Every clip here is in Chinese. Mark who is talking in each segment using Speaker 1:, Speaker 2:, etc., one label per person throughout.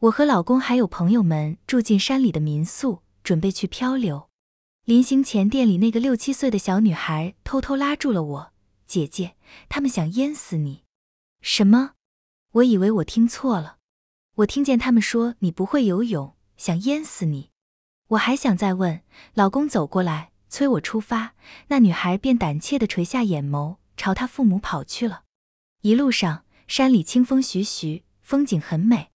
Speaker 1: 我和老公还有朋友们住进山里的民宿，准备去漂流。临行前，店里那个六七岁的小女孩偷偷拉住了我：“姐姐，他们想淹死你。”什么？我以为我听错了。我听见他们说：“你不会游泳，想淹死你。”我还想再问，老公走过来催我出发，那女孩便胆怯地垂下眼眸，朝她父母跑去了。一路上，山里清风徐徐，风景很美。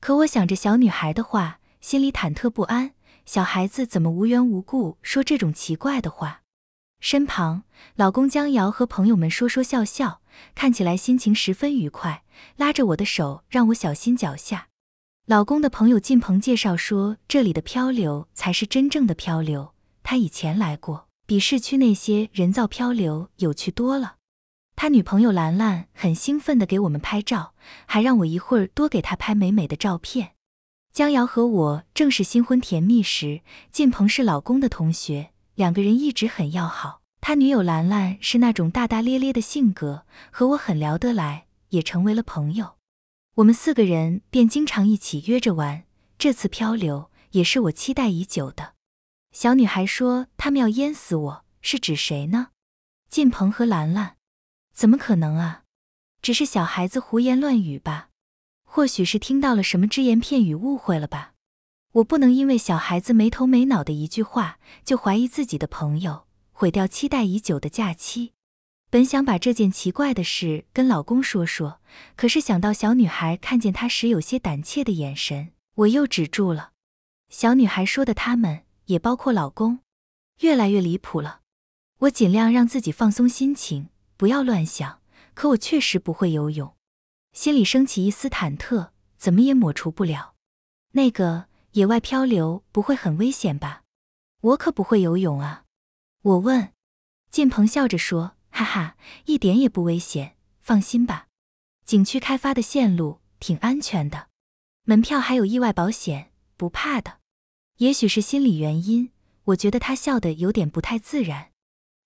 Speaker 1: 可我想着小女孩的话，心里忐忑不安。小孩子怎么无缘无故说这种奇怪的话？身旁，老公江瑶和朋友们说说笑笑，看起来心情十分愉快。拉着我的手，让我小心脚下。老公的朋友进鹏介绍说，这里的漂流才是真正的漂流，他以前来过，比市区那些人造漂流有趣多了。他女朋友兰兰很兴奋地给我们拍照，还让我一会儿多给她拍美美的照片。江瑶和我正是新婚甜蜜时，靳鹏是老公的同学，两个人一直很要好。他女友兰兰是那种大大咧咧的性格，和我很聊得来，也成为了朋友。我们四个人便经常一起约着玩。这次漂流也是我期待已久的。小女孩说他们要淹死我，是指谁呢？靳鹏和兰兰。怎么可能啊？只是小孩子胡言乱语吧，或许是听到了什么只言片语，误会了吧？我不能因为小孩子没头没脑的一句话就怀疑自己的朋友，毁掉期待已久的假期。本想把这件奇怪的事跟老公说说，可是想到小女孩看见他时有些胆怯的眼神，我又止住了。小女孩说的“他们”也包括老公，越来越离谱了。我尽量让自己放松心情。不要乱想，可我确实不会游泳，心里升起一丝忐忑，怎么也抹除不了。那个野外漂流不会很危险吧？我可不会游泳啊！我问。靳鹏笑着说：“哈哈，一点也不危险，放心吧。景区开发的线路挺安全的，门票还有意外保险，不怕的。”也许是心理原因，我觉得他笑的有点不太自然。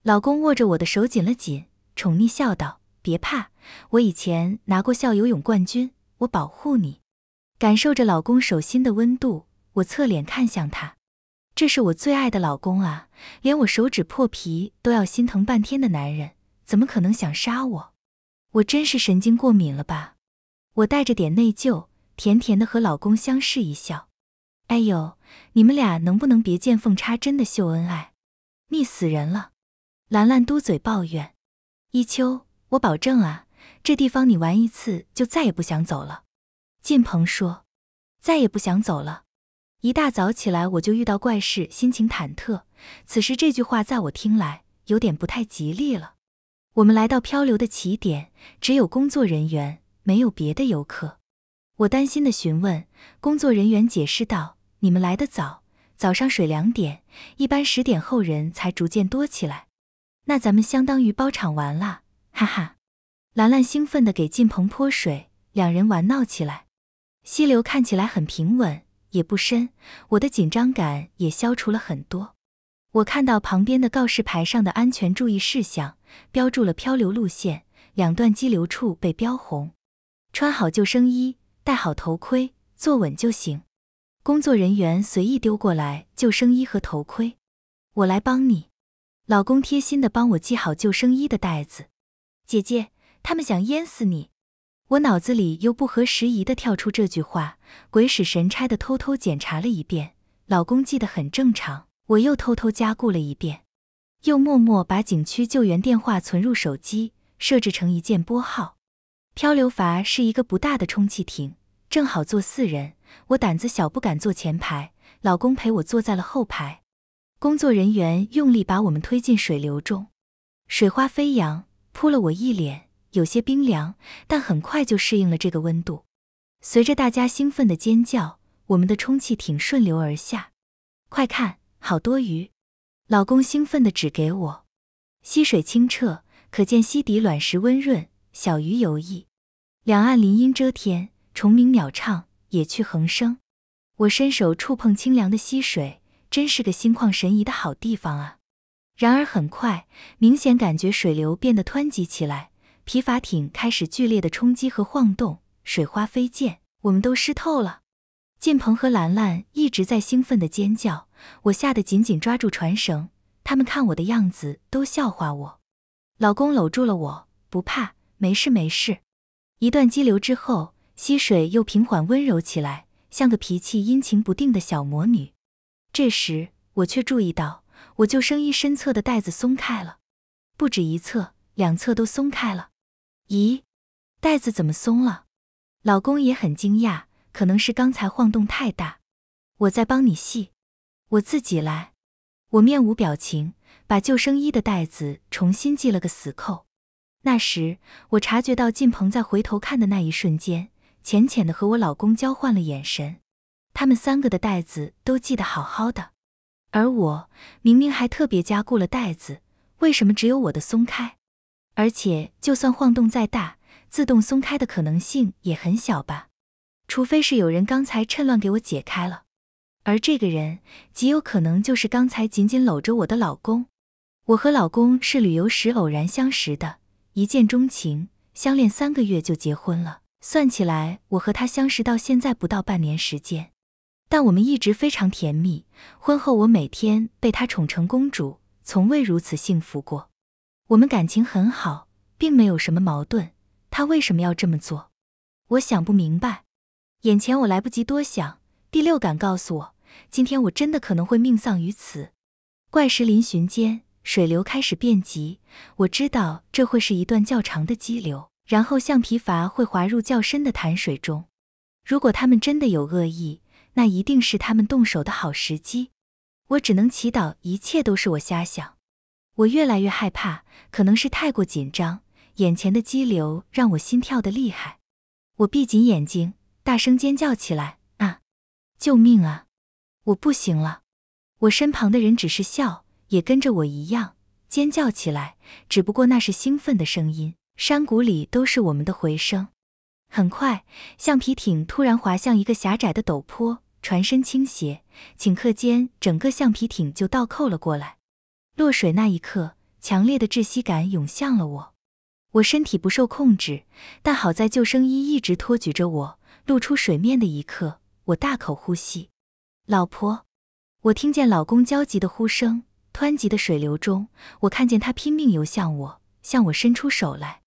Speaker 1: 老公握着我的手紧了紧。宠溺笑道：“别怕，我以前拿过校游泳冠军，我保护你。”感受着老公手心的温度，我侧脸看向他，这是我最爱的老公啊，连我手指破皮都要心疼半天的男人，怎么可能想杀我？我真是神经过敏了吧？我带着点内疚，甜甜的和老公相视一笑。“哎呦，你们俩能不能别见缝插针的秀恩爱，腻死人了！”兰兰嘟嘴抱怨。一秋，我保证啊，这地方你玩一次就再也不想走了。”晋鹏说，“再也不想走了。”一大早起来我就遇到怪事，心情忐忑。此时这句话在我听来有点不太吉利了。我们来到漂流的起点，只有工作人员，没有别的游客。我担心的询问工作人员，解释道：“你们来的早，早上水两点，一般十点后人才逐渐多起来。”那咱们相当于包场玩了，哈哈！兰兰兴奋地给晋鹏泼水，两人玩闹起来。溪流看起来很平稳，也不深，我的紧张感也消除了很多。我看到旁边的告示牌上的安全注意事项，标注了漂流路线，两段激流处被标红。穿好救生衣，戴好头盔，坐稳就行。工作人员随意丢过来救生衣和头盔，我来帮你。老公贴心的帮我系好救生衣的带子。姐姐，他们想淹死你！我脑子里又不合时宜的跳出这句话，鬼使神差的偷偷检查了一遍，老公记得很正常。我又偷偷加固了一遍，又默默把景区救援电话存入手机，设置成一键拨号。漂流筏是一个不大的充气艇，正好坐四人。我胆子小，不敢坐前排，老公陪我坐在了后排。工作人员用力把我们推进水流中，水花飞扬，扑了我一脸，有些冰凉，但很快就适应了这个温度。随着大家兴奋的尖叫，我们的充气艇顺流而下。快看，好多鱼！老公兴奋地指给我。溪水清澈，可见溪底卵石温润，小鱼游弋。两岸林荫遮天，虫鸣鸟唱，野趣横生。我伸手触碰清凉的溪水。真是个心旷神怡的好地方啊！然而很快，明显感觉水流变得湍急起来，皮筏艇开始剧烈的冲击和晃动，水花飞溅，我们都湿透了。晋鹏和兰兰一直在兴奋地尖叫，我吓得紧紧抓住船绳。他们看我的样子都笑话我。老公搂住了我，不怕，没事没事。一段激流之后，溪水又平缓温柔起来，像个脾气阴晴不定的小魔女。这时，我却注意到我救生衣身侧的带子松开了，不止一侧，两侧都松开了。咦，带子怎么松了？老公也很惊讶，可能是刚才晃动太大。我在帮你系，我自己来。我面无表情，把救生衣的带子重新系了个死扣。那时，我察觉到晋鹏在回头看的那一瞬间，浅浅的和我老公交换了眼神。他们三个的带子都系得好好的，而我明明还特别加固了带子，为什么只有我的松开？而且就算晃动再大，自动松开的可能性也很小吧？除非是有人刚才趁乱给我解开了，而这个人极有可能就是刚才紧紧搂着我的老公。我和老公是旅游时偶然相识的，一见钟情，相恋三个月就结婚了。算起来，我和他相识到现在不到半年时间。但我们一直非常甜蜜。婚后，我每天被他宠成公主，从未如此幸福过。我们感情很好，并没有什么矛盾。他为什么要这么做？我想不明白。眼前我来不及多想，第六感告诉我，今天我真的可能会命丧于此。怪石嶙峋间，水流开始变急。我知道这会是一段较长的激流，然后橡皮筏会滑入较深的潭水中。如果他们真的有恶意，那一定是他们动手的好时机，我只能祈祷一切都是我瞎想。我越来越害怕，可能是太过紧张，眼前的激流让我心跳的厉害。我闭紧眼睛，大声尖叫起来：“啊！救命啊！我不行了！”我身旁的人只是笑，也跟着我一样尖叫起来，只不过那是兴奋的声音。山谷里都是我们的回声。很快，橡皮艇突然滑向一个狭窄的陡坡，船身倾斜，顷刻间，整个橡皮艇就倒扣了过来。落水那一刻，强烈的窒息感涌向了我，我身体不受控制，但好在救生衣一直托举着我。露出水面的一刻，我大口呼吸。老婆，我听见老公焦急的呼声。湍急的水流中，我看见他拼命游向我，向我伸出手来。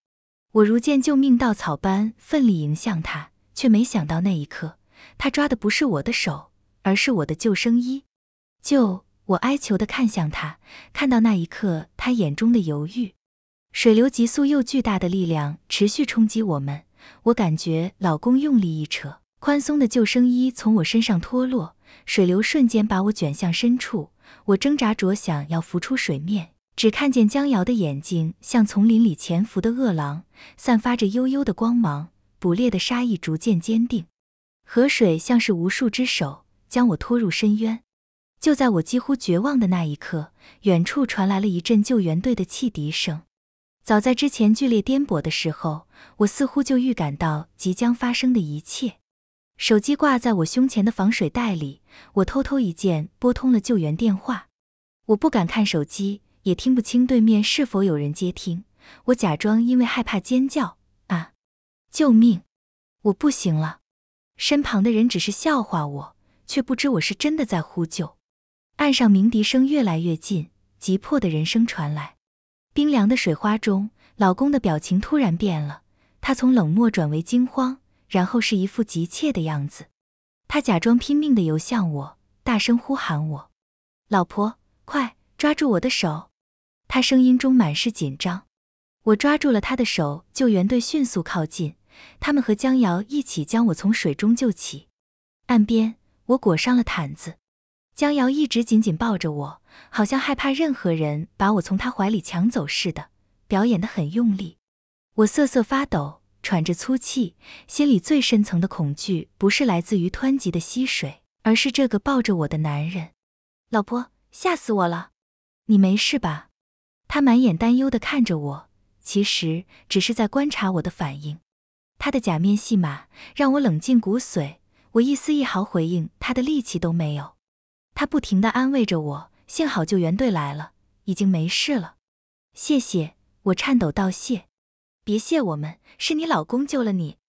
Speaker 1: 我如见救命稻草般奋力迎向他，却没想到那一刻，他抓的不是我的手，而是我的救生衣。就我哀求地看向他，看到那一刻他眼中的犹豫。水流急速又巨大的力量持续冲击我们，我感觉老公用力一扯，宽松的救生衣从我身上脱落，水流瞬间把我卷向深处，我挣扎着想要浮出水面。只看见江瑶的眼睛像丛林里潜伏的饿狼，散发着幽幽的光芒，捕猎的杀意逐渐坚定。河水像是无数只手将我拖入深渊。就在我几乎绝望的那一刻，远处传来了一阵救援队的汽笛声。早在之前剧烈颠簸的时候，我似乎就预感到即将发生的一切。手机挂在我胸前的防水袋里，我偷偷一键拨通了救援电话。我不敢看手机。也听不清对面是否有人接听。我假装因为害怕尖叫啊！救命！我不行了！身旁的人只是笑话我，却不知我是真的在呼救。岸上鸣笛声越来越近，急迫的人声传来。冰凉的水花中，老公的表情突然变了，他从冷漠转为惊慌，然后是一副急切的样子。他假装拼命的游向我，大声呼喊我：“老婆，快抓住我的手！”他声音中满是紧张，我抓住了他的手。救援队迅速靠近，他们和江瑶一起将我从水中救起。岸边，我裹上了毯子。江瑶一直紧紧抱着我，好像害怕任何人把我从他怀里抢走似的，表演得很用力。我瑟瑟发抖，喘着粗气，心里最深层的恐惧不是来自于湍急的溪水，而是这个抱着我的男人。老婆，吓死我了！你没事吧？他满眼担忧的看着我，其实只是在观察我的反应。他的假面戏码让我冷静骨髓，我一丝一毫回应他的力气都没有。他不停的安慰着我，幸好救援队来了，已经没事了。谢谢，我颤抖道谢。别谢我们，是你老公救了你。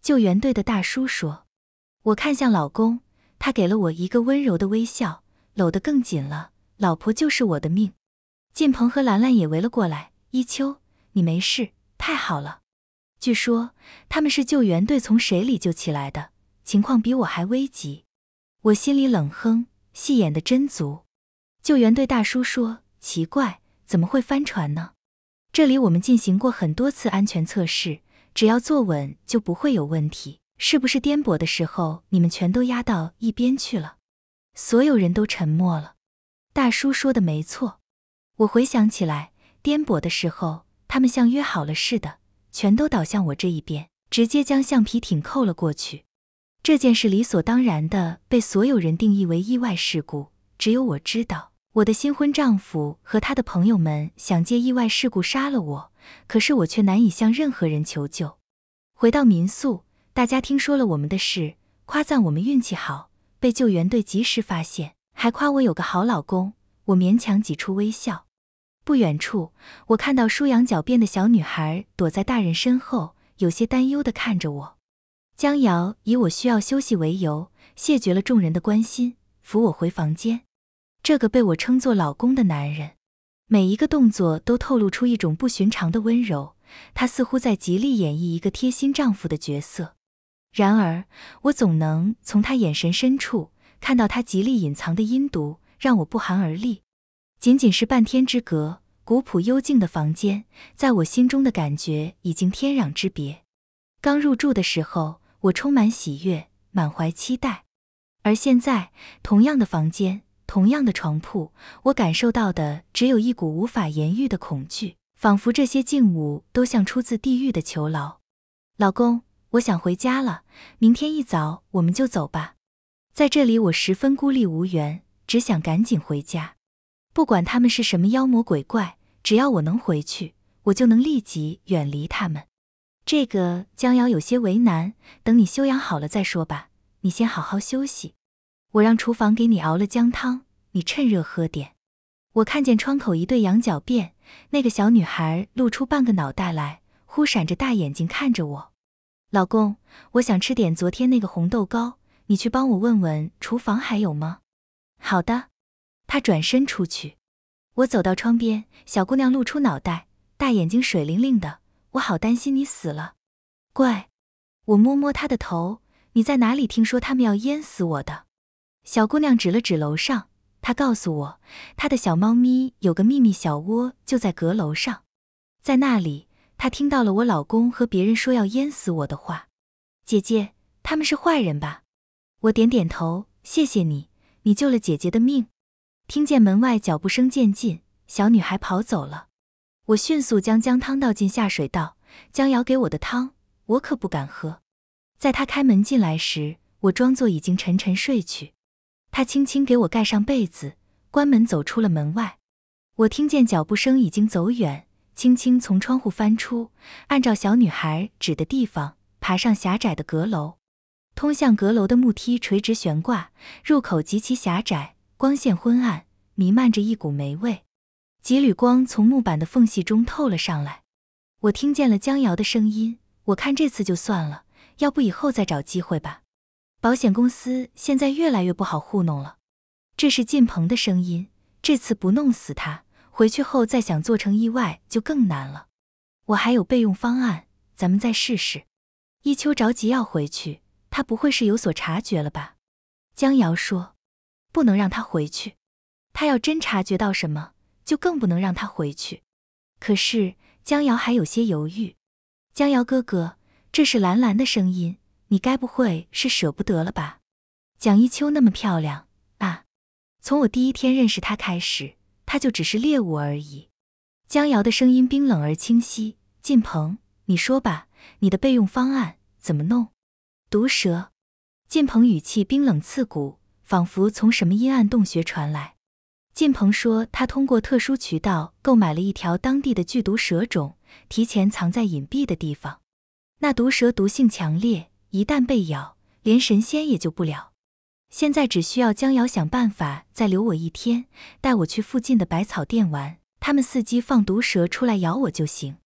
Speaker 1: 救援队的大叔说。我看向老公，他给了我一个温柔的微笑，搂得更紧了。老婆就是我的命。晋鹏和兰兰也围了过来。一秋，你没事，太好了。据说他们是救援队从水里救起来的，情况比我还危急。我心里冷哼，戏演的真足。救援队大叔说：“奇怪，怎么会翻船呢？这里我们进行过很多次安全测试，只要坐稳就不会有问题。是不是颠簸的时候你们全都压到一边去了？”所有人都沉默了。大叔说的没错。我回想起来，颠簸的时候，他们像约好了似的，全都倒向我这一边，直接将橡皮艇扣了过去。这件事理所当然的被所有人定义为意外事故，只有我知道，我的新婚丈夫和他的朋友们想借意外事故杀了我，可是我却难以向任何人求救。回到民宿，大家听说了我们的事，夸赞我们运气好，被救援队及时发现，还夸我有个好老公。我勉强挤出微笑。不远处，我看到舒羊狡辩的小女孩躲在大人身后，有些担忧的看着我。江瑶以我需要休息为由，谢绝了众人的关心，扶我回房间。这个被我称作老公的男人，每一个动作都透露出一种不寻常的温柔，他似乎在极力演绎一个贴心丈夫的角色。然而，我总能从他眼神深处看到他极力隐藏的阴毒，让我不寒而栗。仅仅是半天之隔，古朴幽静的房间，在我心中的感觉已经天壤之别。刚入住的时候，我充满喜悦，满怀期待；而现在，同样的房间，同样的床铺，我感受到的只有一股无法言喻的恐惧，仿佛这些静物都像出自地狱的囚牢。老公，我想回家了，明天一早我们就走吧。在这里，我十分孤立无援，只想赶紧回家。不管他们是什么妖魔鬼怪，只要我能回去，我就能立即远离他们。这个江瑶有些为难，等你修养好了再说吧。你先好好休息，我让厨房给你熬了姜汤，你趁热喝点。我看见窗口一对羊角辫，那个小女孩露出半个脑袋来，忽闪着大眼睛看着我。老公，我想吃点昨天那个红豆糕，你去帮我问问厨房还有吗？好的。他转身出去，我走到窗边，小姑娘露出脑袋，大眼睛水灵灵的。我好担心你死了，乖。我摸摸她的头。你在哪里听说他们要淹死我的？小姑娘指了指楼上。她告诉我，她的小猫咪有个秘密小窝就在阁楼上，在那里，她听到了我老公和别人说要淹死我的话。姐姐，他们是坏人吧？我点点头。谢谢你，你救了姐姐的命。听见门外脚步声渐近，小女孩跑走了。我迅速将姜汤倒进下水道。姜瑶给我的汤，我可不敢喝。在她开门进来时，我装作已经沉沉睡去。她轻轻给我盖上被子，关门走出了门外。我听见脚步声已经走远，轻轻从窗户翻出，按照小女孩指的地方爬上狭窄的阁楼。通向阁楼的木梯垂直悬挂，入口极其狭窄。光线昏暗，弥漫着一股霉味，几缕光从木板的缝隙中透了上来。我听见了江瑶的声音，我看这次就算了，要不以后再找机会吧。保险公司现在越来越不好糊弄了。这是晋鹏的声音，这次不弄死他，回去后再想做成意外就更难了。我还有备用方案，咱们再试试。一秋着急要回去，他不会是有所察觉了吧？江瑶说。不能让他回去，他要真察觉到什么，就更不能让他回去。可是江瑶还有些犹豫。江瑶哥哥，这是兰兰的声音，你该不会是舍不得了吧？蒋一秋那么漂亮啊，从我第一天认识她开始，她就只是猎物而已。江瑶的声音冰冷而清晰。晋鹏，你说吧，你的备用方案怎么弄？毒蛇。晋鹏语气冰冷刺骨。仿佛从什么阴暗洞穴传来。靳鹏说，他通过特殊渠道购买了一条当地的剧毒蛇种，提前藏在隐蔽的地方。那毒蛇毒性强烈，一旦被咬，连神仙也救不了。现在只需要江瑶想办法再留我一天，带我去附近的百草店玩，他们伺机放毒蛇出来咬我就行。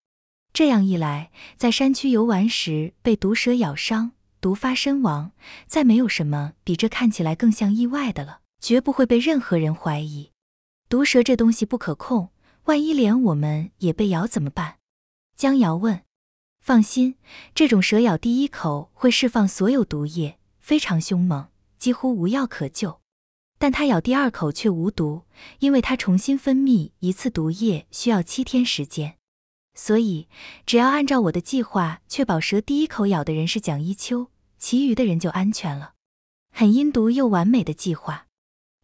Speaker 1: 这样一来，在山区游玩时被毒蛇咬伤。毒发身亡，再没有什么比这看起来更像意外的了。绝不会被任何人怀疑。毒蛇这东西不可控，万一连我们也被咬怎么办？江瑶问。放心，这种蛇咬第一口会释放所有毒液，非常凶猛，几乎无药可救。但它咬第二口却无毒，因为它重新分泌一次毒液需要七天时间。所以，只要按照我的计划，确保蛇第一口咬的人是蒋一秋，其余的人就安全了。很阴毒又完美的计划，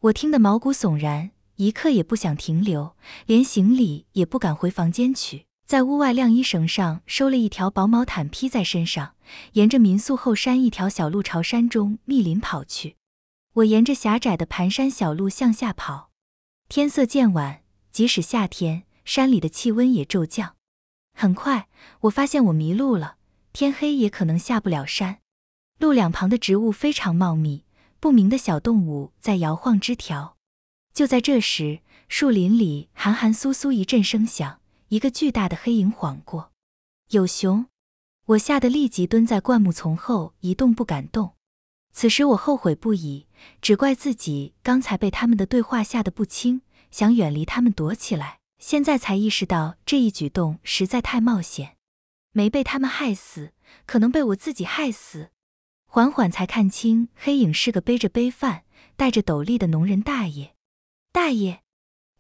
Speaker 1: 我听得毛骨悚然，一刻也不想停留，连行李也不敢回房间取，在屋外晾衣绳上收了一条薄毛毯披在身上，沿着民宿后山一条小路朝山中密林跑去。我沿着狭窄的盘山小路向下跑，天色渐晚，即使夏天，山里的气温也骤降。很快，我发现我迷路了。天黑也可能下不了山。路两旁的植物非常茂密，不明的小动物在摇晃枝条。就在这时，树林里寒寒酥酥一阵声响，一个巨大的黑影晃过，有熊！我吓得立即蹲在灌木丛后，一动不敢动。此时我后悔不已，只怪自己刚才被他们的对话吓得不轻，想远离他们躲起来。现在才意识到这一举动实在太冒险，没被他们害死，可能被我自己害死。缓缓才看清，黑影是个背着背饭、戴着斗笠的农人大爷。大爷，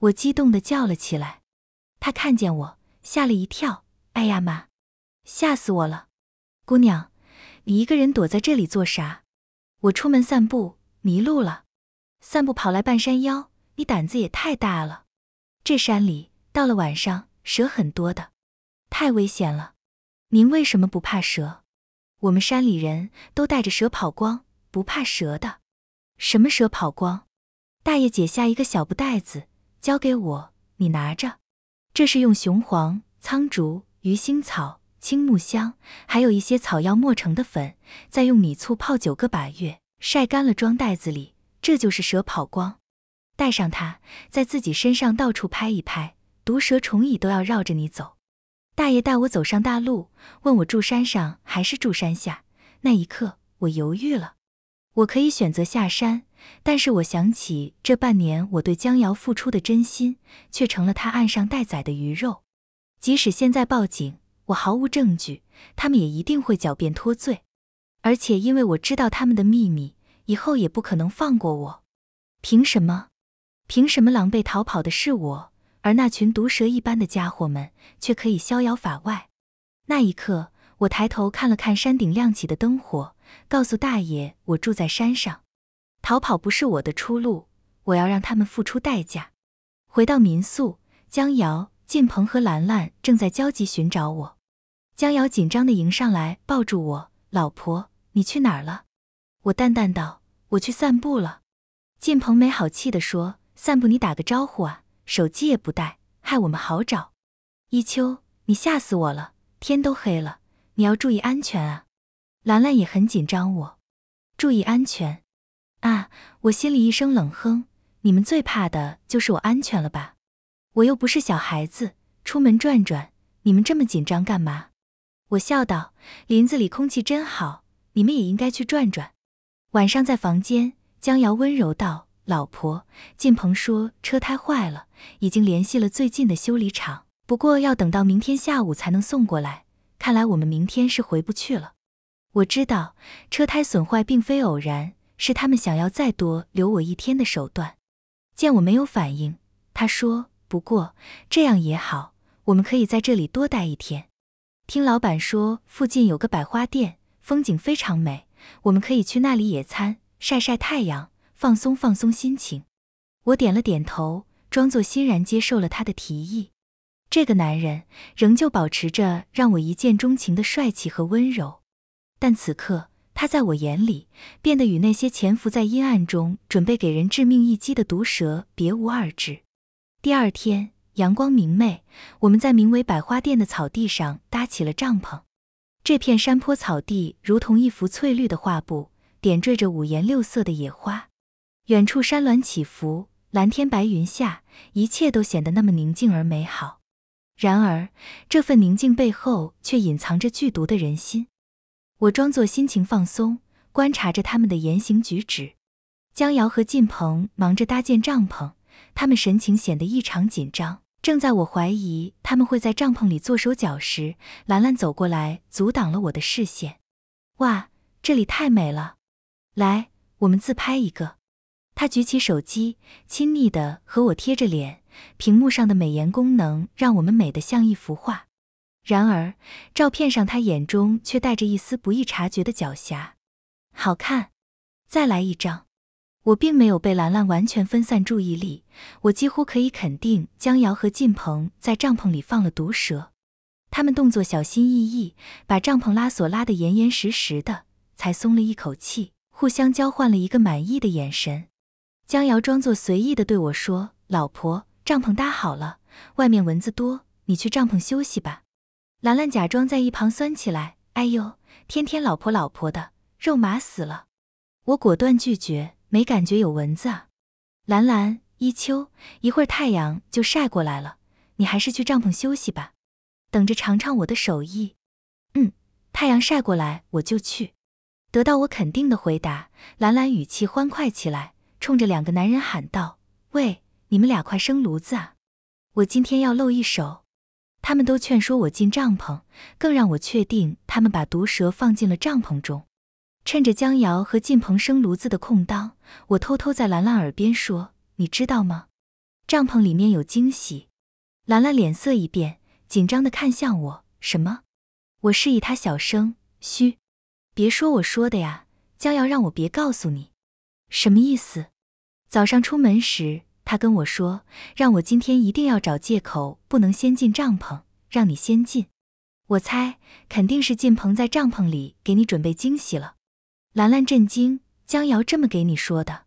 Speaker 1: 我激动地叫了起来。他看见我，吓了一跳：“哎呀妈，吓死我了！姑娘，你一个人躲在这里做啥？”“我出门散步，迷路了。散步跑来半山腰，你胆子也太大了。这山里……”到了晚上，蛇很多的，太危险了。您为什么不怕蛇？我们山里人都带着蛇跑光，不怕蛇的。什么蛇跑光？大爷解下一个小布袋子，交给我，你拿着。这是用雄黄、苍竹、鱼腥草、青木香，还有一些草药磨成的粉，再用米醋泡九个把月，晒干了装袋子里。这就是蛇跑光，带上它，在自己身上到处拍一拍。毒蛇、虫蚁都要绕着你走，大爷带我走上大路，问我住山上还是住山下。那一刻，我犹豫了。我可以选择下山，但是我想起这半年我对江瑶付出的真心，却成了他岸上待宰的鱼肉。即使现在报警，我毫无证据，他们也一定会狡辩脱罪。而且因为我知道他们的秘密，以后也不可能放过我。凭什么？凭什么狼狈逃跑的是我？而那群毒蛇一般的家伙们却可以逍遥法外。那一刻，我抬头看了看山顶亮起的灯火，告诉大爷我住在山上。逃跑不是我的出路，我要让他们付出代价。回到民宿，江瑶、靳鹏和兰兰正在焦急寻找我。江瑶紧张的迎上来，抱住我：“老婆，你去哪儿了？”我淡淡道：“我去散步了。”靳鹏没好气的说：“散步你打个招呼啊！”手机也不带，害我们好找。一秋，你吓死我了！天都黑了，你要注意安全啊！兰兰也很紧张，我注意安全啊！我心里一声冷哼，你们最怕的就是我安全了吧？我又不是小孩子，出门转转，你们这么紧张干嘛？我笑道：“林子里空气真好，你们也应该去转转。”晚上在房间，江瑶温柔道。老婆，晋鹏说车胎坏了，已经联系了最近的修理厂，不过要等到明天下午才能送过来。看来我们明天是回不去了。我知道车胎损坏并非偶然，是他们想要再多留我一天的手段。见我没有反应，他说：“不过这样也好，我们可以在这里多待一天。”听老板说附近有个百花店，风景非常美，我们可以去那里野餐、晒晒太阳。放松放松心情，我点了点头，装作欣然接受了他的提议。这个男人仍旧保持着让我一见钟情的帅气和温柔，但此刻他在我眼里变得与那些潜伏在阴暗中准备给人致命一击的毒蛇别无二致。第二天阳光明媚，我们在名为百花店的草地上搭起了帐篷。这片山坡草地如同一幅翠绿的画布，点缀着五颜六色的野花。远处山峦起伏，蓝天白云下，一切都显得那么宁静而美好。然而，这份宁静背后却隐藏着剧毒的人心。我装作心情放松，观察着他们的言行举止。江瑶和晋鹏忙着搭建帐篷，他们神情显得异常紧张。正在我怀疑他们会在帐篷里做手脚时，兰兰走过来，阻挡了我的视线。哇，这里太美了！来，我们自拍一个。他举起手机，亲昵的和我贴着脸，屏幕上的美颜功能让我们美得像一幅画。然而，照片上他眼中却带着一丝不易察觉的狡黠。好看，再来一张。我并没有被兰兰完全分散注意力，我几乎可以肯定江瑶和靳鹏在帐篷里放了毒蛇。他们动作小心翼翼，把帐篷拉锁拉得严严实实的，才松了一口气，互相交换了一个满意的眼神。江瑶装作随意的对我说：“老婆，帐篷搭好了，外面蚊子多，你去帐篷休息吧。”兰兰假装在一旁酸起来：“哎呦，天天老婆老婆的，肉麻死了。”我果断拒绝，没感觉有蚊子啊。兰兰，一秋，一会儿太阳就晒过来了，你还是去帐篷休息吧，等着尝尝我的手艺。嗯，太阳晒过来我就去。得到我肯定的回答，兰兰语气欢快起来。冲着两个男人喊道：“喂，你们俩快生炉子啊！我今天要露一手。”他们都劝说我进帐篷，更让我确定他们把毒蛇放进了帐篷中。趁着江瑶和靳鹏生炉子的空当，我偷偷在兰兰耳边说：“你知道吗？帐篷里面有惊喜。”兰兰脸色一变，紧张地看向我：“什么？”我示意她小声：“嘘，别说我说的呀。”江瑶让我别告诉你，什么意思？早上出门时，他跟我说，让我今天一定要找借口，不能先进帐篷，让你先进。我猜肯定是晋鹏在帐篷里给你准备惊喜了。兰兰震惊，江瑶这么给你说的？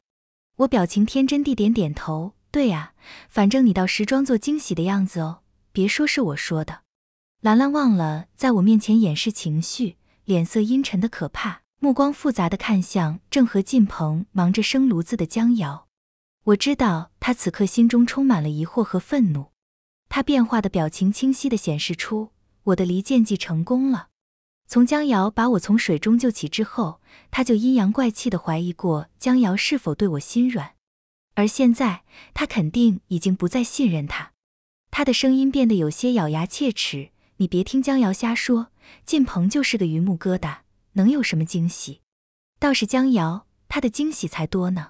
Speaker 1: 我表情天真地点点头。对呀，反正你到时装作惊喜的样子哦，别说是我说的。兰兰忘了在我面前掩饰情绪，脸色阴沉的可怕，目光复杂的看向正和晋鹏忙着生炉子的江瑶。我知道他此刻心中充满了疑惑和愤怒，他变化的表情清晰地显示出我的离间计成功了。从江瑶把我从水中救起之后，他就阴阳怪气地怀疑过江瑶是否对我心软，而现在他肯定已经不再信任他。他的声音变得有些咬牙切齿：“你别听江瑶瞎说，晋鹏就是个榆木疙瘩，能有什么惊喜？倒是江瑶，他的惊喜才多呢。”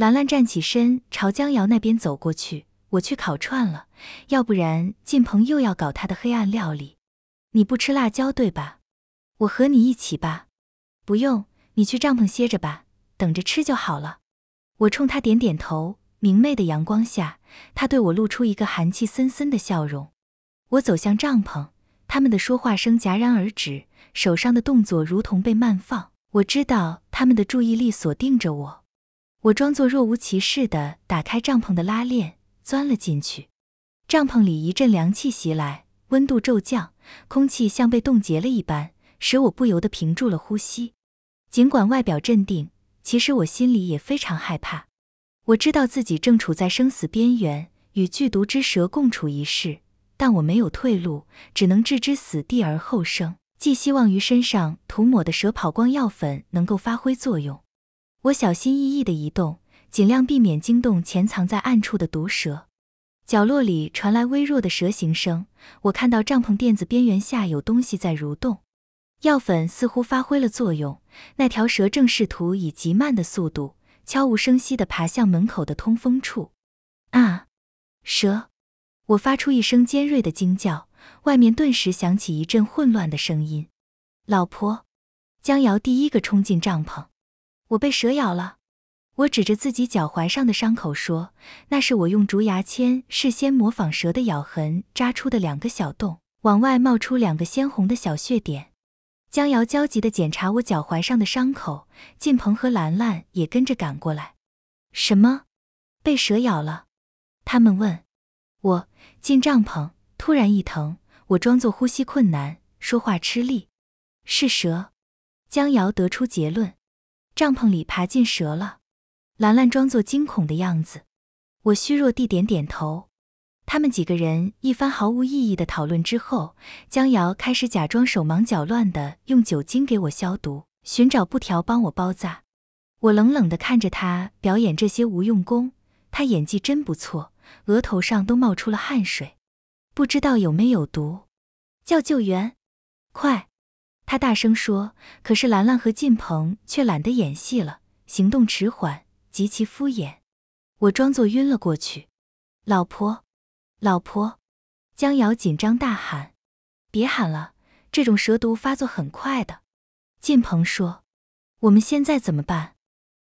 Speaker 1: 兰兰站起身，朝江瑶那边走过去。我去烤串了，要不然晋鹏又要搞他的黑暗料理。你不吃辣椒对吧？我和你一起吧。不用，你去帐篷歇着吧，等着吃就好了。我冲他点点头。明媚的阳光下，他对我露出一个寒气森森的笑容。我走向帐篷，他们的说话声戛然而止，手上的动作如同被慢放。我知道他们的注意力锁定着我。我装作若无其事地打开帐篷的拉链，钻了进去。帐篷里一阵凉气袭来，温度骤降，空气像被冻结了一般，使我不由得屏住了呼吸。尽管外表镇定，其实我心里也非常害怕。我知道自己正处在生死边缘，与剧毒之蛇共处一室，但我没有退路，只能置之死地而后生，寄希望于身上涂抹的蛇跑光药粉能够发挥作用。我小心翼翼地移动，尽量避免惊动潜藏在暗处的毒蛇。角落里传来微弱的蛇行声，我看到帐篷垫子边缘下有东西在蠕动。药粉似乎发挥了作用，那条蛇正试图以极慢的速度、悄无声息地爬向门口的通风处。啊！蛇！我发出一声尖锐的惊叫，外面顿时响起一阵混乱的声音。老婆，江瑶第一个冲进帐篷。我被蛇咬了，我指着自己脚踝上的伤口说：“那是我用竹牙签事先模仿蛇的咬痕扎出的两个小洞，往外冒出两个鲜红的小血点。”江瑶焦急地检查我脚踝上的伤口，靳鹏和兰兰也跟着赶过来。“什么？被蛇咬了？”他们问我。进帐篷，突然一疼，我装作呼吸困难，说话吃力。是蛇？江瑶得出结论。帐篷里爬进蛇了，兰兰装作惊恐的样子，我虚弱地点点头。他们几个人一番毫无意义的讨论之后，江瑶开始假装手忙脚乱的用酒精给我消毒，寻找布条帮我包扎。我冷冷地看着他表演这些无用功，他演技真不错，额头上都冒出了汗水。不知道有没有毒，叫救援，快！他大声说：“可是兰兰和晋鹏却懒得演戏了，行动迟缓，极其敷衍。”我装作晕了过去。老婆，老婆，江瑶紧张大喊：“别喊了，这种蛇毒发作很快的。”晋鹏说：“我们现在怎么办？”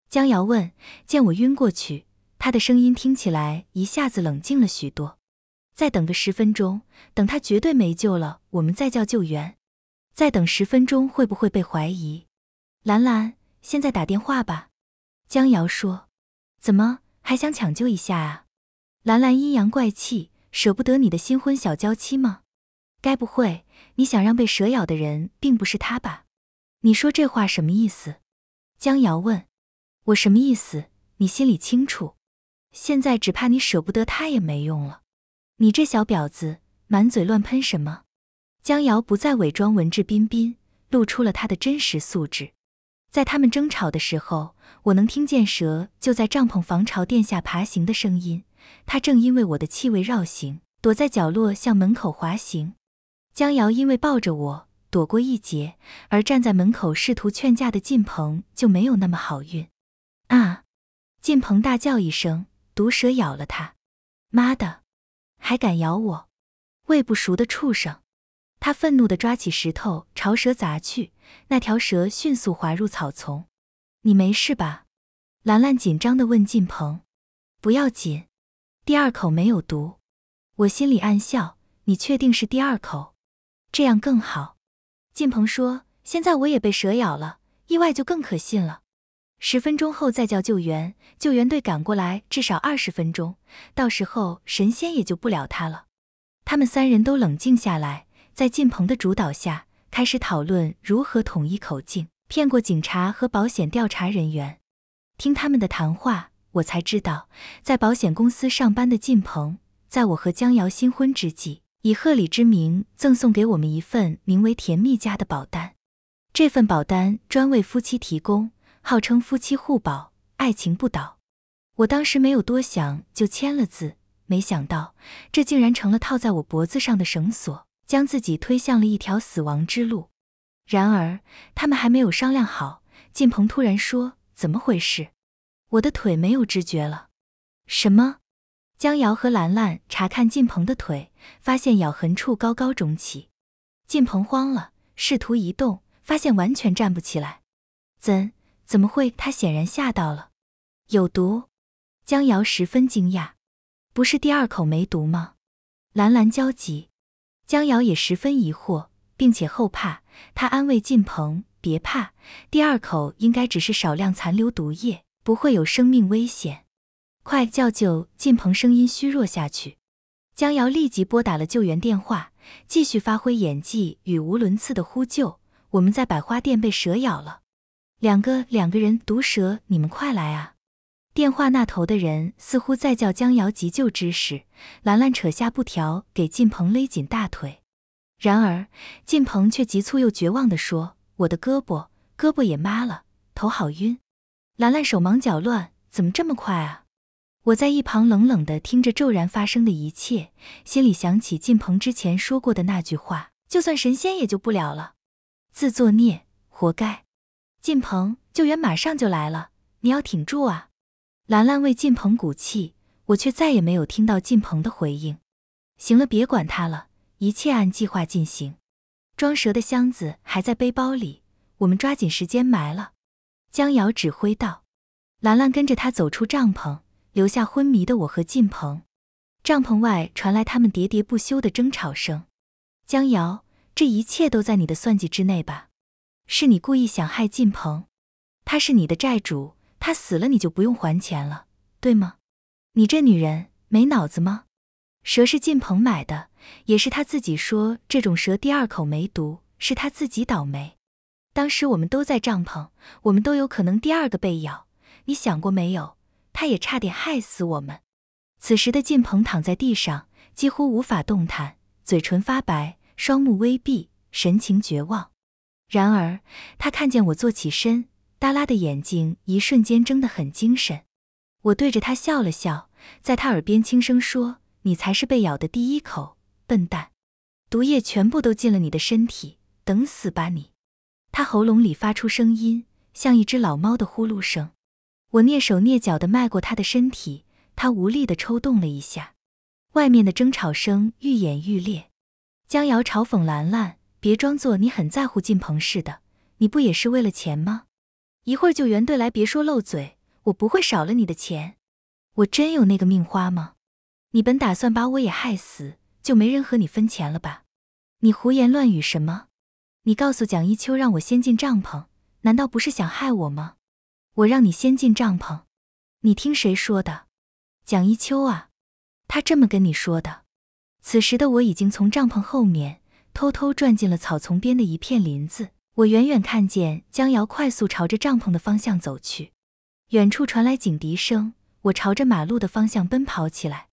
Speaker 1: 江瑶问。见我晕过去，他的声音听起来一下子冷静了许多。“再等个十分钟，等他绝对没救了，我们再叫救援。”再等十分钟会不会被怀疑？兰兰，现在打电话吧。江瑶说：“怎么还想抢救一下啊？”兰兰阴阳怪气：“舍不得你的新婚小娇妻吗？该不会你想让被蛇咬的人并不是他吧？”你说这话什么意思？江瑶问：“我什么意思？你心里清楚。现在只怕你舍不得他也没用了。你这小婊子，满嘴乱喷什么？”江瑶不再伪装文质彬彬，露出了她的真实素质。在他们争吵的时候，我能听见蛇就在帐篷防潮垫下爬行的声音。它正因为我的气味绕行，躲在角落向门口滑行。江瑶因为抱着我躲过一劫，而站在门口试图劝架的靳鹏就没有那么好运。啊！靳鹏大叫一声，毒蛇咬了他。妈的，还敢咬我？喂不熟的畜生！他愤怒的抓起石头朝蛇砸去，那条蛇迅速滑入草丛。你没事吧？兰兰紧张的问。晋鹏，不要紧，第二口没有毒。我心里暗笑，你确定是第二口？这样更好。晋鹏说，现在我也被蛇咬了，意外就更可信了。十分钟后再叫救援，救援队赶过来至少二十分钟，到时候神仙也救不了他了。他们三人都冷静下来。在晋鹏的主导下，开始讨论如何统一口径，骗过警察和保险调查人员。听他们的谈话，我才知道，在保险公司上班的晋鹏，在我和江瑶新婚之际，以贺礼之名赠送给我们一份名为“甜蜜家”的保单。这份保单专为夫妻提供，号称夫妻互保，爱情不倒。我当时没有多想，就签了字。没想到，这竟然成了套在我脖子上的绳索。将自己推向了一条死亡之路。然而，他们还没有商量好，晋鹏突然说：“怎么回事？我的腿没有知觉了。”什么？江瑶和兰兰查看晋鹏的腿，发现咬痕处高高肿起。晋鹏慌了，试图移动，发现完全站不起来。怎怎么会？他显然吓到了。有毒！江瑶十分惊讶：“不是第二口没毒吗？”兰兰焦急。江瑶也十分疑惑，并且后怕。她安慰晋鹏：“别怕，第二口应该只是少量残留毒液，不会有生命危险。”快叫救！晋鹏声音虚弱下去，江瑶立即拨打了救援电话，继续发挥演技，语无伦次的呼救：“我们在百花店被蛇咬了，两个两个人毒蛇，你们快来啊！”电话那头的人似乎在叫江瑶急救知识。兰兰扯下布条给晋鹏勒紧大腿，然而晋鹏却急促又绝望地说：“我的胳膊，胳膊也麻了，头好晕。”兰兰手忙脚乱：“怎么这么快啊？”我在一旁冷冷地听着骤然发生的一切，心里想起晋鹏之前说过的那句话：“就算神仙也救不了了，自作孽，活该。”晋鹏，救援马上就来了，你要挺住啊！兰兰为晋鹏鼓气，我却再也没有听到晋鹏的回应。行了，别管他了，一切按计划进行。装蛇的箱子还在背包里，我们抓紧时间埋了。江瑶指挥道。兰兰跟着他走出帐篷，留下昏迷的我和晋鹏。帐篷外传来他们喋喋不休的争吵声。江瑶，这一切都在你的算计之内吧？是你故意想害晋鹏，他是你的债主。他死了，你就不用还钱了，对吗？你这女人没脑子吗？蛇是晋鹏买的，也是他自己说这种蛇第二口没毒，是他自己倒霉。当时我们都在帐篷，我们都有可能第二个被咬。你想过没有？他也差点害死我们。此时的晋鹏躺在地上，几乎无法动弹，嘴唇发白，双目微闭，神情绝望。然而，他看见我坐起身。耷拉的眼睛一瞬间睁得很精神，我对着他笑了笑，在他耳边轻声说：“你才是被咬的第一口，笨蛋，毒液全部都进了你的身体，等死吧你！”他喉咙里发出声音，像一只老猫的呼噜声。我蹑手蹑脚地迈过他的身体，他无力地抽动了一下。外面的争吵声愈演愈烈。江瑶嘲讽兰兰：“别装作你很在乎靳鹏似的，你不也是为了钱吗？”一会儿救援队来，别说漏嘴，我不会少了你的钱。我真有那个命花吗？你本打算把我也害死，就没人和你分钱了吧？你胡言乱语什么？你告诉蒋一秋让我先进帐篷，难道不是想害我吗？我让你先进帐篷，你听谁说的？蒋一秋啊，他这么跟你说的。此时的我已经从帐篷后面偷偷钻进了草丛边的一片林子。我远远看见江瑶快速朝着帐篷的方向走去，远处传来警笛声，我朝着马路的方向奔跑起来。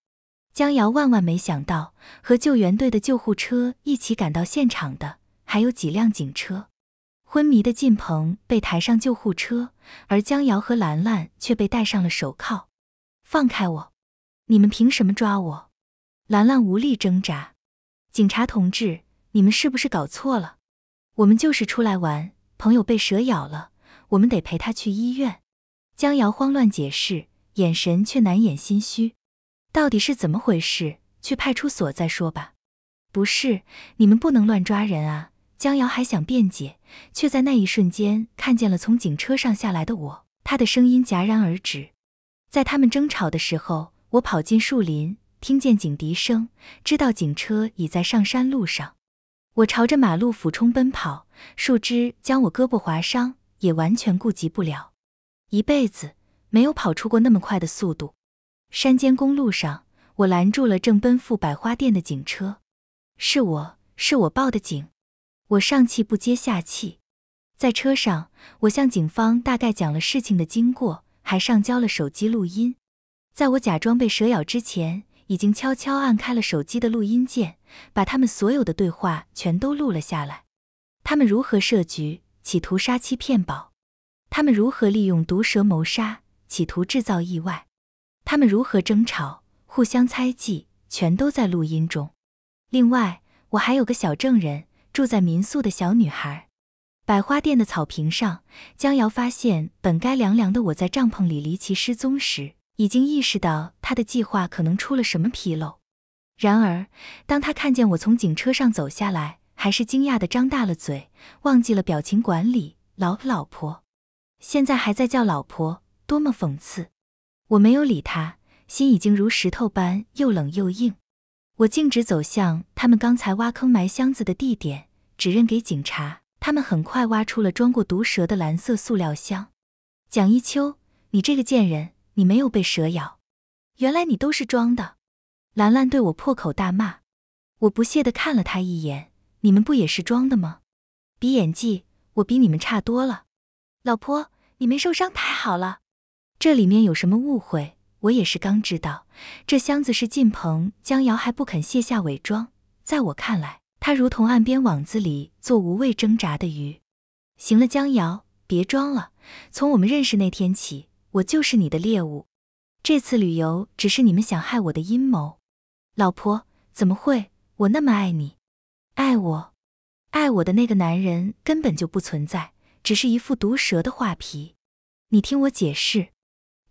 Speaker 1: 江瑶万万没想到，和救援队的救护车一起赶到现场的，还有几辆警车。昏迷的靳鹏被抬上救护车，而江瑶和兰兰却被戴上了手铐。放开我！你们凭什么抓我？兰兰无力挣扎。警察同志，你们是不是搞错了？我们就是出来玩，朋友被蛇咬了，我们得陪他去医院。江瑶慌乱解释，眼神却难掩心虚。到底是怎么回事？去派出所再说吧。不是，你们不能乱抓人啊！江瑶还想辩解，却在那一瞬间看见了从警车上下来的我。他的声音戛然而止。在他们争吵的时候，我跑进树林，听见警笛声，知道警车已在上山路上。我朝着马路俯冲奔跑，树枝将我胳膊划伤，也完全顾及不了。一辈子没有跑出过那么快的速度。山间公路上，我拦住了正奔赴百花店的警车，是我，是我报的警。我上气不接下气，在车上，我向警方大概讲了事情的经过，还上交了手机录音。在我假装被蛇咬之前。已经悄悄按开了手机的录音键，把他们所有的对话全都录了下来。他们如何设局，企图杀妻骗保？他们如何利用毒蛇谋杀，企图制造意外？他们如何争吵，互相猜忌？全都在录音中。另外，我还有个小证人，住在民宿的小女孩。百花店的草坪上，江瑶发现本该凉凉的我在帐篷里离奇失踪时。已经意识到他的计划可能出了什么纰漏，然而当他看见我从警车上走下来，还是惊讶地张大了嘴，忘记了表情管理。老老婆，现在还在叫老婆，多么讽刺！我没有理他，心已经如石头般又冷又硬。我径直走向他们刚才挖坑埋箱子的地点，指认给警察。他们很快挖出了装过毒蛇的蓝色塑料箱。蒋一秋，你这个贱人！你没有被蛇咬，原来你都是装的！兰兰对我破口大骂，我不屑的看了她一眼。你们不也是装的吗？比演技，我比你们差多了。老婆，你没受伤太好了。这里面有什么误会，我也是刚知道。这箱子是靳鹏，江瑶还不肯卸下伪装。在我看来，他如同岸边网子里做无谓挣扎的鱼。行了，江瑶，别装了。从我们认识那天起。我就是你的猎物，这次旅游只是你们想害我的阴谋。老婆，怎么会？我那么爱你，爱我，爱我的那个男人根本就不存在，只是一副毒蛇的画皮。你听我解释，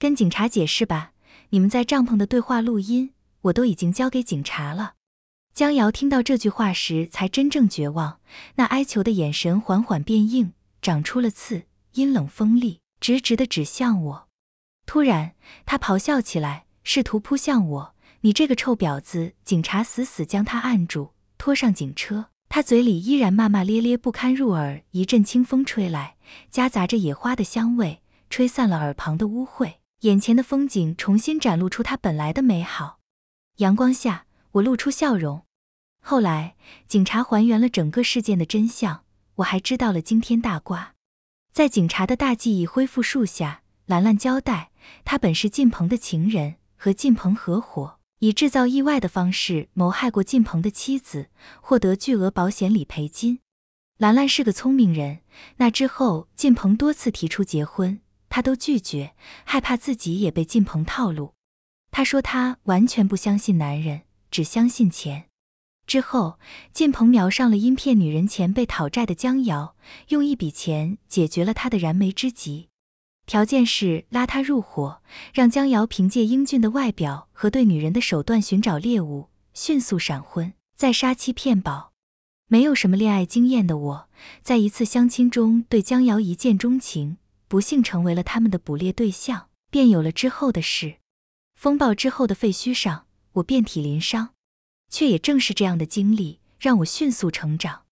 Speaker 1: 跟警察解释吧。你们在帐篷的对话录音，我都已经交给警察了。江瑶听到这句话时，才真正绝望，那哀求的眼神缓缓变硬，长出了刺，阴冷锋利，直直的指向我。突然，他咆哮起来，试图扑向我。你这个臭婊子！警察死死将他按住，拖上警车。他嘴里依然骂骂咧咧，不堪入耳。一阵清风吹来，夹杂着野花的香味，吹散了耳旁的污秽。眼前的风景重新展露出它本来的美好。阳光下，我露出笑容。后来，警察还原了整个事件的真相，我还知道了惊天大瓜。在警察的大记忆恢复术下。兰兰交代，她本是靳鹏的情人，和靳鹏合伙以制造意外的方式谋害过靳鹏的妻子，获得巨额保险理赔金。兰兰是个聪明人，那之后靳鹏多次提出结婚，她都拒绝，害怕自己也被靳鹏套路。她说她完全不相信男人，只相信钱。之后靳鹏瞄上了因骗女人钱被讨债的江瑶，用一笔钱解决了他的燃眉之急。条件是拉他入伙，让江瑶凭借英俊的外表和对女人的手段寻找猎物，迅速闪婚，再杀妻骗保。没有什么恋爱经验的我，在一次相亲中对江瑶一见钟情，不幸成为了他们的捕猎对象，便有了之后的事。风暴之后的废墟上，我遍体鳞伤，却也正是这样的经历，让我迅速成长。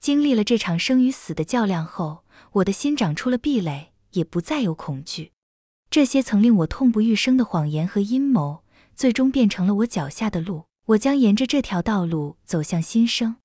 Speaker 1: 经历了这场生与死的较量后，我的心长出了壁垒。也不再有恐惧，这些曾令我痛不欲生的谎言和阴谋，最终变成了我脚下的路。我将沿着这条道路走向新生。